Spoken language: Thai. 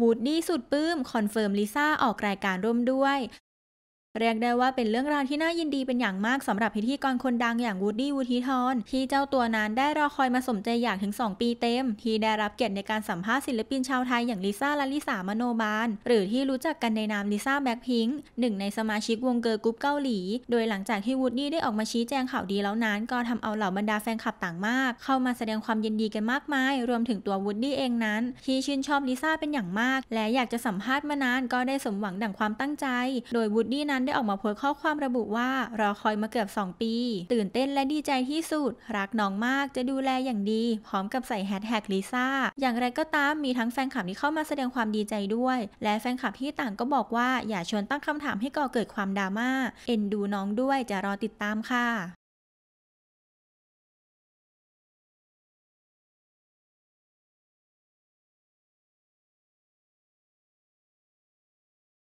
วูดดี้สุดปื้มคอนเฟิร์มลิซ่าออกรายการร่วมด้วยเรียกได้ว่าเป็นเรื่องราวที่น่ายินดีเป็นอย่างมากสำหรับพิธีกรคนดังอย่างวูดดี้วูทีทอนที่เจ้าตัวนั้นได้รอคอยมาสมใจอยากถึง 2 ปีเต็ม ที่ได้รับเกียรติในการสัมภาษณ์ศิลปินชาวไทยอย่างลิซ่าและลิสามโนบาล หรือที่รู้จักกันในนามลิซ่าแบ็คพิงค์หนึ่งในสมาชิกวงเกิร์ลกรุ๊ปเกาหลี โดยหลังจากที่วูดดี้ได้ออกมาชี้แจงข่าวดีแล้วนั้นก็ทำเอาเหล่าบรรดาแฟนคลับต่างมากเข้ามาแสดงความยินดีกันมากมายรวมถึงตัววูดดี้เองนั้นที่ชื่นชอบลิซ่าเป็นอย่างมาก และอยากจะสัมภาษณ์มานานก็ได้สมหวังดั่งความตั้งใจ โดยวูดดี้นั้นได้ออกมาโพสต์ข้อความระบุว่ารอคอยมาเกือบ 2 ปี ตื่นเต้นและดีใจที่สุดรักน้องมากจะดูแลอย่างดีพร้อมกับใส่แฮชแท็กลิซ่าอย่างไรก็ตามมีทั้งแฟนคลับที่เข้ามาแสดงความดีใจด้วย และแฟนคลับที่ต่างก็บอกว่า อย่าชวนตั้งคำถามให้ก่อเกิดความดราม่าเอ็น ดูน้องด้วยจะรอติดตามค่ะ